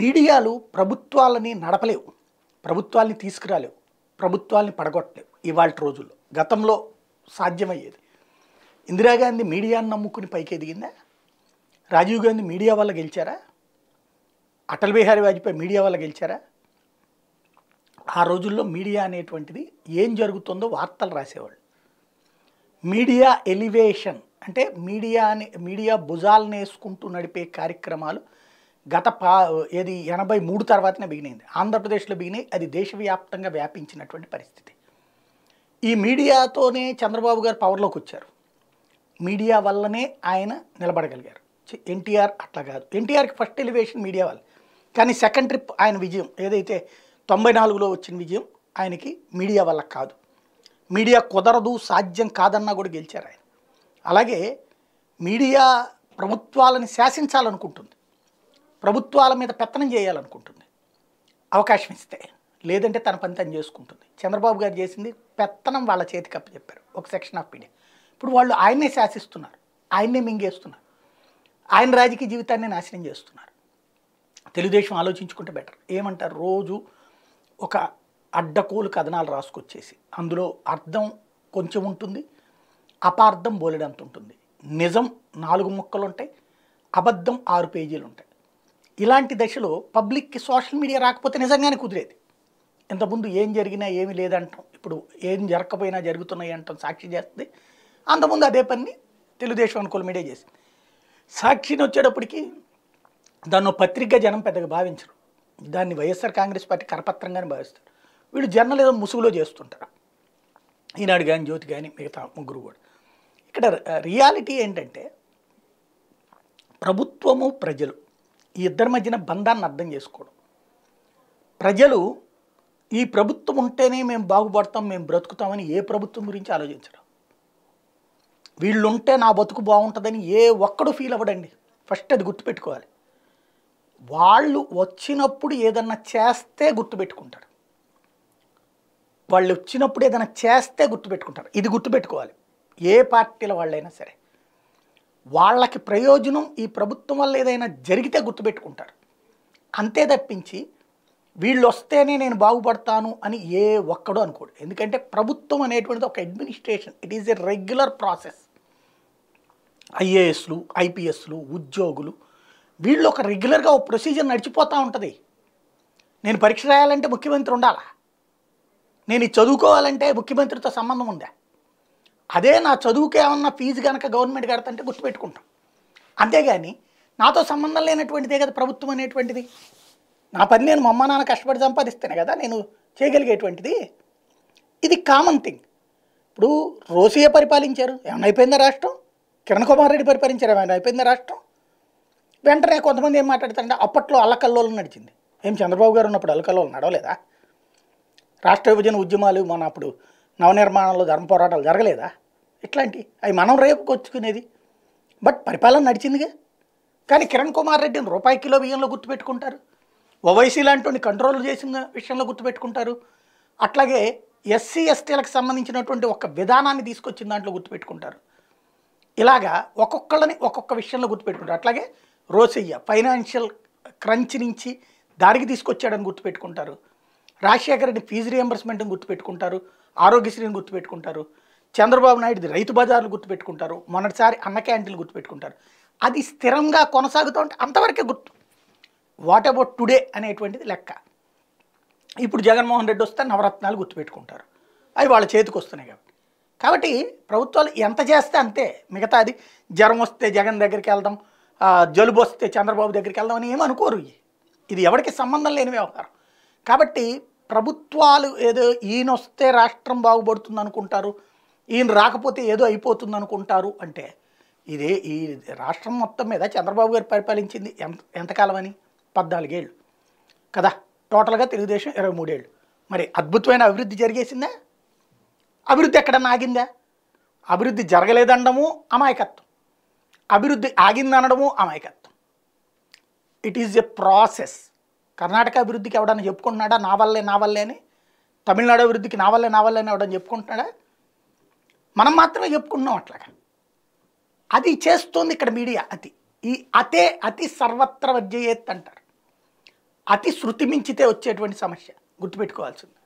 మీడియాలు ప్రభుత్వాలని నడపలేవు ప్రభుత్వాల్ని తీసుకురాలేవు ప్రభుత్వాల్ని పడగొట్టలేవు ఇవాళ రోజుల్లో గతంలో సాధ్యమయ్యేది ఇందిరాగాంధీ మీడియాను నమ్ముకుని పైకి ఎదిగిందా రాజీవ్ గాంధీ మీడియా వల్ల గెలిచారా అటల్ బిహారీ వాజ్పేయి మీడియా వల్ల గెలిచారా ఆ రోజుల్లో మీడియా అనేటువంటిది ఏం జరుగుతుందో వార్తలు రాసేవాళ్ళు మీడియా ఎలివేషన్ అంటే మీడియాని మీడియా భుజాలను వేసుకుంటూ నడిపే కార్యక్రమాలు గత పా ఏది ఎనభై మూడు తర్వాతనే బిగినైంది ఆంధ్రప్రదేశ్లో బిగినాయి అది దేశవ్యాప్తంగా వ్యాపించినటువంటి పరిస్థితి ఈ మీడియాతోనే చంద్రబాబు గారు పవర్లోకి వచ్చారు మీడియా వల్లనే ఆయన నిలబడగలిగారు ఎన్టీఆర్ అట్లా కాదు ఎన్టీఆర్కి ఫస్ట్ ఎలివేషన్ మీడియా వల్ల కానీ సెకండ్ ట్రిప్ ఆయన విజయం ఏదైతే తొంభై నాలుగులో వచ్చిన విజయం ఆయనకి మీడియా వల్ల కాదు మీడియా కుదరదు సాధ్యం కాదన్నా కూడా గెలిచారు ఆయన అలాగే మీడియా ప్రభుత్వాలను శాసించాలనుకుంటుంది ప్రభుత్వాల మీద పెత్తనం చేయాలనుకుంటుంది అవకాశం ఇస్తే లేదంటే తన పని తను చేసుకుంటుంది చంద్రబాబు గారు చేసింది పెత్తనం వాళ్ళ చేతికి చెప్పారు ఒక సెక్షన్ ఆఫ్ మీడియా ఇప్పుడు వాళ్ళు ఆయన్నే శాసిస్తున్నారు ఆయన్నే మింగేస్తున్నారు ఆయన రాజకీయ జీవితాన్ని నాశనం చేస్తున్నారు తెలుగుదేశం ఆలోచించుకుంటే బెటర్ ఏమంటారు రోజు ఒక అడ్డకోలు కథనాలు రాసుకొచ్చేసి అందులో అర్థం కొంచెం ఉంటుంది అపార్థం బోలెడంత ఉంటుంది నిజం నాలుగు ముక్కలు ఉంటాయి అబద్ధం ఆరు పేజీలు ఉంటాయి ఇలాంటి దశలో పబ్లిక్కి సోషల్ మీడియా రాకపోతే నిజంగానే కుదిరేది ఇంతకుముందు ఏం జరిగినా ఏమీ లేదంటాం ఇప్పుడు ఏం జరగకపోయినా జరుగుతున్నాయి అంటాం సాక్షి చేస్తుంది అంతకుముందు అదే పని తెలుగుదేశం అనుకూల మీడియా చేసింది సాక్షిని వచ్చేటప్పటికి దాన్ని పత్రిక జనం పెద్దగా భావించరు దాన్ని వైఎస్ఆర్ కాంగ్రెస్ పార్టీ కరపత్రంగానే భావిస్తారు వీళ్ళు జర్నలిజం ముసుగులో చేస్తుంటారు ఈనాడు కానీ జ్యోతి కానీ మిగతా ముగ్గురు కూడా ఇక్కడ రియాలిటీ ఏంటంటే ప్రభుత్వము ప్రజలు ఈ ఇద్దరి మధ్యన బంధాన్ని అర్థం చేసుకోవడం ప్రజలు ఈ ప్రభుత్వం ఉంటేనే మేము బాగుపడతాం మేము బ్రతుకుతామని ఏ ప్రభుత్వం గురించి ఆలోచించడం వీళ్ళుంటే నా బతుకు బాగుంటుందని ఏ ఒక్కడు ఫీల్ అవ్వడండి ఫస్ట్ అది గుర్తుపెట్టుకోవాలి వాళ్ళు వచ్చినప్పుడు ఏదన్నా చేస్తే గుర్తుపెట్టుకుంటారు వాళ్ళు వచ్చినప్పుడు ఏదైనా చేస్తే గుర్తుపెట్టుకుంటారు ఇది గుర్తుపెట్టుకోవాలి ఏ పార్టీల వాళ్ళైనా సరే వాళ్ళకి ప్రయోజనం ఈ ప్రభుత్వం వల్ల ఏదైనా జరిగితే గుర్తుపెట్టుకుంటారు అంతే తప్పించి వీళ్ళు వస్తేనే నేను బాగుపడతాను అని ఏ ఒక్కడో అనుకోడు ఎందుకంటే ప్రభుత్వం అనేటువంటిది ఒక administration it is a regular process ఐఏఎస్లు ఐపీఎస్లు ఉద్యోగులు వీళ్ళు ఒక రెగ్యులర్గా ఒక ప్రొసీజర్ నడిచిపోతూ ఉంటుంది నేను పరీక్ష రాయాలంటే ముఖ్యమంత్రి ఉండాలా నేను చదువుకోవాలంటే ముఖ్యమంత్రితో సంబంధం ఉందా అదే నా చదువుకి ఏమన్నా ఫీజు కనుక గవర్నమెంట్ కడతంటే గుర్తుపెట్టుకుంటాం అంతేగాని నాతో సంబంధం లేనటువంటిదే కదా ప్రభుత్వం అనేటువంటిది నా పని నేను మా అమ్మ నాన్న కష్టపడి సంపాదిస్తేనే కదా నేను చేయగలిగేటువంటిది ఇది కామన్ థింగ్ ఇప్పుడు రోసియే పరిపాలించారు ఏమైనా అయిపోయిందా రాష్ట్రం కిరణ్ కుమార్ రెడ్డి పరిపాలించారు ఏమైనా అయిపోయిందా రాష్ట్రం వెంటనే కొంతమంది ఏం మాట్లాడతారంటే అప్పట్లో అల్లకల్లో నడిచింది ఏం చంద్రబాబు గారు ఉన్నప్పుడు అల్లకల్లోలం నడవలేదా రాష్ట్ర విభజన ఉద్యమాలు మన అప్పుడు నవనిర్మాణంలో ధర్మ పోరాటాలు జరగలేదా ఇట్లాంటి అవి మనం రేపుకొచ్చుకునేది బట్ పరిపాలన నడిచిందిగా కానీ కిరణ్ కుమార్ రెడ్డిని రూపాయి కిలో బియ్యంలో గుర్తుపెట్టుకుంటారు ఓవైసీ లాంటి కంట్రోల్ చేసిన విషయంలో గుర్తుపెట్టుకుంటారు అట్లాగే ఎస్సీ ఎస్టీలకు సంబంధించినటువంటి ఒక విధానాన్ని తీసుకొచ్చిన దాంట్లో గుర్తుపెట్టుకుంటారు ఇలాగా ఒక్కొక్కళ్ళని ఒక్కొక్క విషయంలో గుర్తుపెట్టుకుంటారు అట్లాగే రోసయ్య ఫైనాన్షియల్ క్రంచ్ నుంచి దారికి తీసుకొచ్చాడని గుర్తుపెట్టుకుంటారు రాజశేఖర్ రెడ్డి ఫీజు రియంబర్స్మెంట్ని గుర్తుపెట్టుకుంటారు ఆరోగ్యశ్రీని గుర్తుపెట్టుకుంటారు చంద్రబాబు నాయుడుది రైతు బజార్లు గుర్తుపెట్టుకుంటారు మొన్నటిసారి అన్న క్యాంటీన్లు గుర్తుపెట్టుకుంటారు అది స్థిరంగా కొనసాగుతూ ఉంటే అంతవరకే గుర్తు వాట్ అబౌట్ టుడే అనేటువంటిది లెక్క ఇప్పుడు జగన్మోహన్ రెడ్డి వస్తే నవరత్నాలు గుర్తుపెట్టుకుంటారు అవి వాళ్ళ చేతికి వస్తున్నాయి కాబట్టి కాబట్టి ప్రభుత్వాలు ఎంత చేస్తే అంతే మిగతా అది జ్వరం వస్తే జగన్ దగ్గరికి వెళ్దాం జలుబు వస్తే చంద్రబాబు దగ్గరికి వెళ్దాం అని ఏమీ అనుకోరు ఇది ఎవరికి సంబంధం లేని వ్యవహారం కాబట్టి ప్రభుత్వాలు ఏదో ఈయనొస్తే రాష్ట్రం బాగుపడుతుంది అనుకుంటారు ఈయన రాకపోతే ఏదో అయిపోతుంది అనుకుంటారు అంటే ఇదే ఈ రాష్ట్రం మొత్తం మీద చంద్రబాబు గారు పరిపాలించింది ఎంత ఎంతకాలం అని పద్నాలుగేళ్ళు కదా టోటల్గా తెలుగుదేశం ఇరవై మూడేళ్ళు మరి అద్భుతమైన అభివృద్ధి జరిగేసిందా అభివృద్ధి ఎక్కడ ఆగిందా అభివృద్ధి జరగలేదనడము అమాయకత్వం అభివృద్ధి ఆగిందనడము అమాయకత్వం it is a process Karnataka అభివృద్ధికి ఎవడన్నా చెప్పుకుంటున్నాడా నా వల్లే నా వల్లే అని తమిళనాడు అభివృద్ధికి నా వల్లే నా వల్లే అని ఎవడని చెప్పుకుంటున్నాడా మనం మాత్రమే చెప్పుకుంటున్నాం అట్లాగా అది చేస్తుంది ఇక్కడ మీడియా అతి ఈ అతే అతి సర్వత్ర వర్జయేత్ అంటారు అతి శృతి మించితే వచ్చేటువంటి సమస్య గుర్తుపెట్టుకోవాల్సింది